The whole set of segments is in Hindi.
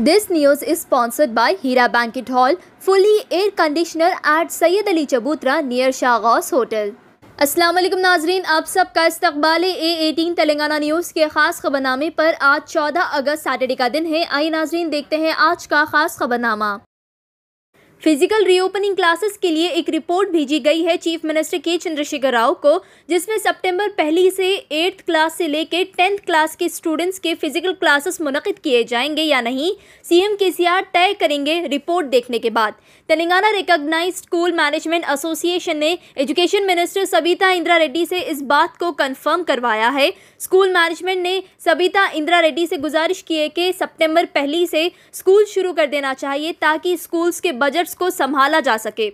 this news is sponsored by Heera banquet hall fully air conditioner at Syed Ali Chabutra near शाहगौस hotel अस्सलाम वालेकुम नाजरीन आप सब का इस्तकबाल ए एटीन तेलंगाना न्यूज़ के ख़ास खबरनामे पर आज चौदह अगस्त सैटरडे का दिन है आइए नाजरीन देखते हैं आज का खास खबरनामा फिजिकल रीओपनिंग क्लासेस के लिए एक रिपोर्ट भेजी गई है चीफ मिनिस्टर के चंद्रशेखर राव को जिसमें सितंबर पहली से एट्थ क्लास से लेकर टेंथ क्लास के स्टूडेंट्स के फिजिकल क्लासेस मुनद किए जाएंगे या नहीं सीएम केसीआर तय करेंगे रिपोर्ट देखने के बाद Telangana recognise school management association ने एजुकेशन मिनिस्टर सबिता इंदिरा रेड्डी से इस बात को कन्फर्म करवाया है स्कूल मैनेजमेंट ने सबिता इंदिरा रेड्डी से गुजारिश की है कि सप्टेम्बर पहली से स्कूल शुरू कर देना चाहिए ताकि स्कूल्स के बजट स्टैंडर्ड्स को संभाला जा सके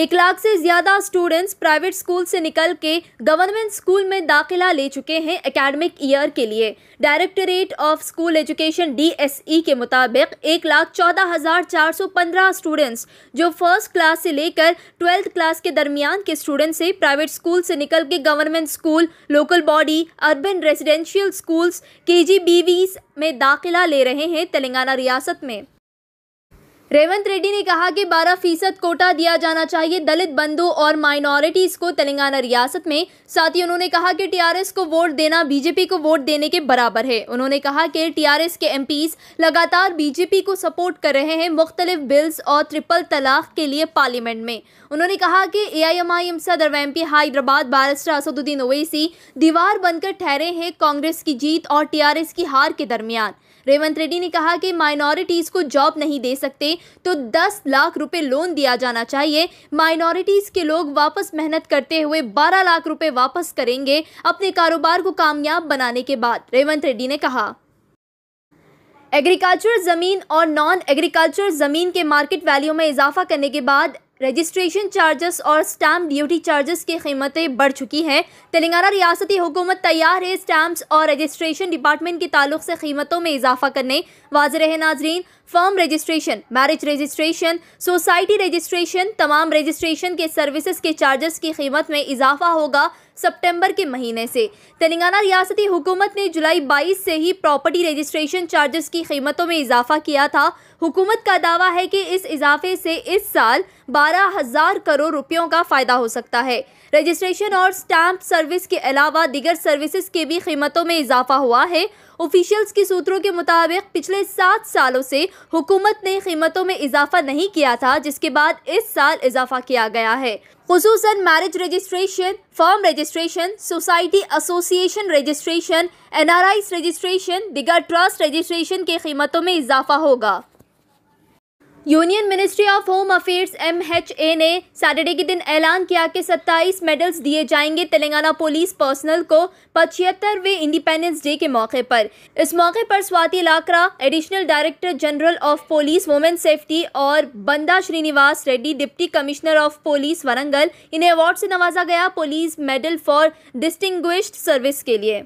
एक लाख से ज़्यादा स्टूडेंट्स प्राइवेट स्कूल से निकल के गवर्नमेंट स्कूल में दाखिला ले चुके हैं एकेडमिक ईयर के लिए directorate of school education D के मुताबिक एक लाख चौदह हज़ार चार सौ पंद्रह स्टूडेंट्स जो फर्स्ट क्लास से लेकर ट्वेल्थ क्लास के दरमियान के स्टूडेंट्स से प्राइवेट स्कूल से निकल के government school local body urban residential schools के में दाखिला ले रहे हैं तेलंगाना रियासत में रेवंत रेड्डी ने कहा कि 12 फीसद कोटा दिया जाना चाहिए दलित बंधु और माइनॉरिटीज को तेलंगाना रियासत में साथ ही उन्होंने कहा कि टीआरएस को वोट देना बीजेपी को वोट देने के बराबर है उन्होंने कहा कि टीआरएस के एम लगातार बीजेपी को सपोर्ट कर रहे हैं मुख्तलिफ बिल्स और ट्रिपल तलाक के लिए पार्लियामेंट में उन्होंने कहा कि A I M I M सदर एम हैदराबाद बैरिस्टर असदुद्दीन ओवैसी दीवार बनकर ठहरे हैं कांग्रेस की जीत और टीआरएस की हार के दरमियान रेवंत रेड्डी ने कहा कि माइनॉरिटीज को जॉब नहीं दे सकते तो दस लाख रुपए लोन दिया जाना चाहिए माइनॉरिटीज के लोग वापस मेहनत करते हुए बारह लाख रुपए वापस करेंगे अपने कारोबार को कामयाब बनाने के बाद रेवंत रेड्डी ने कहा एग्रीकल्चर ज़मीन और नॉन एग्रीकल्चर ज़मीन के मार्केट वैल्यू में इजाफा करने के बाद रजिस्ट्रेशन चार्जेस और स्टैम्प ड्यूटी चार्जेस की कीमतें बढ़ चुकी हैं तेलंगाना रियासती हुकूमत तैयार है स्टैम्प्स और रजिस्ट्रेशन डिपार्टमेंट के ताल्लुक से कीमतों में इजाफा करने वाजर है नाजरीन firm registration marriage registration society registration तमाम रजिस्ट्रेशन के सर्विसेज के चार्जेस की कीमत में इजाफा होगा सितंबर के महीने से तेलंगाना रियासती हुकूमत ने जुलाई 22 से ही प्रॉपर्टी रजिस्ट्रेशन चार्जेस की कीमतों में इजाफा किया था हुकूमत का दावा है कि इस इजाफे से इस साल बारह हजार करोड़ रुपयों का फायदा हो सकता है रजिस्ट्रेशन और स्टैंप सर्विस के अलावा दिगर सर्विसेज के भी कीमतों में इजाफा हुआ है ऑफिशियल्स के सूत्रों के मुताबिक पिछले सात सालों से हुकूमत ने कीमतों में इजाफा नहीं किया था जिसके बाद इस साल इजाफा किया गया है खसूस marriage registration firm registration society association registration एन रजिस्ट्रेशन दिगर ट्रस्ट रजिस्ट्रेशन के कीमतों में इजाफा होगा union ministry of home affairs M H A ने सैटरडे के दिन ऐलान किया कि 27 मेडल्स दिए जाएंगे तेलंगाना पुलिस पर्सनल को पचहत्तरवें इंडिपेंडेंस डे के मौके पर इस मौके पर Swati Lakra additional director general of police women safety और Banda Srinivas Reddy deputy commissioner of police Warangal इन्हें अवार्ड से नवाजा गया police medal for distinguished service के लिए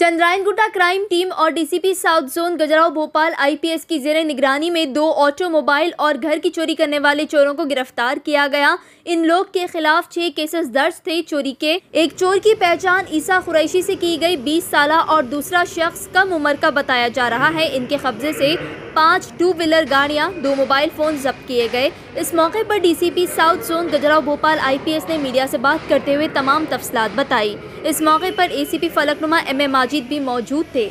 चंद्रायन गुटा क्राइम टीम और DCP south zone Gajarao Bhupal IPS की जेर निगरानी में दो ऑटोमोबाइल और घर की चोरी करने वाले चोरों को गिरफ्तार किया गया इन लोग के खिलाफ छह केसेस दर्ज थे चोरी के एक चोर की पहचान ईसा कुरैशी से की गई 20 साल और दूसरा शख्स कम उम्र का बताया जा रहा है इनके कब्जे से पाँच टू व्हीलर गाड़ियां दो मोबाइल फोन जब्त किए गए इस मौके पर डीसीपी साउथ जोन गजरा भोपाल आईपीएस ने मीडिया से बात करते हुए तमाम तफसलात बताई इस मौके पर ACP Falaknuma M A Majid भी मौजूद थे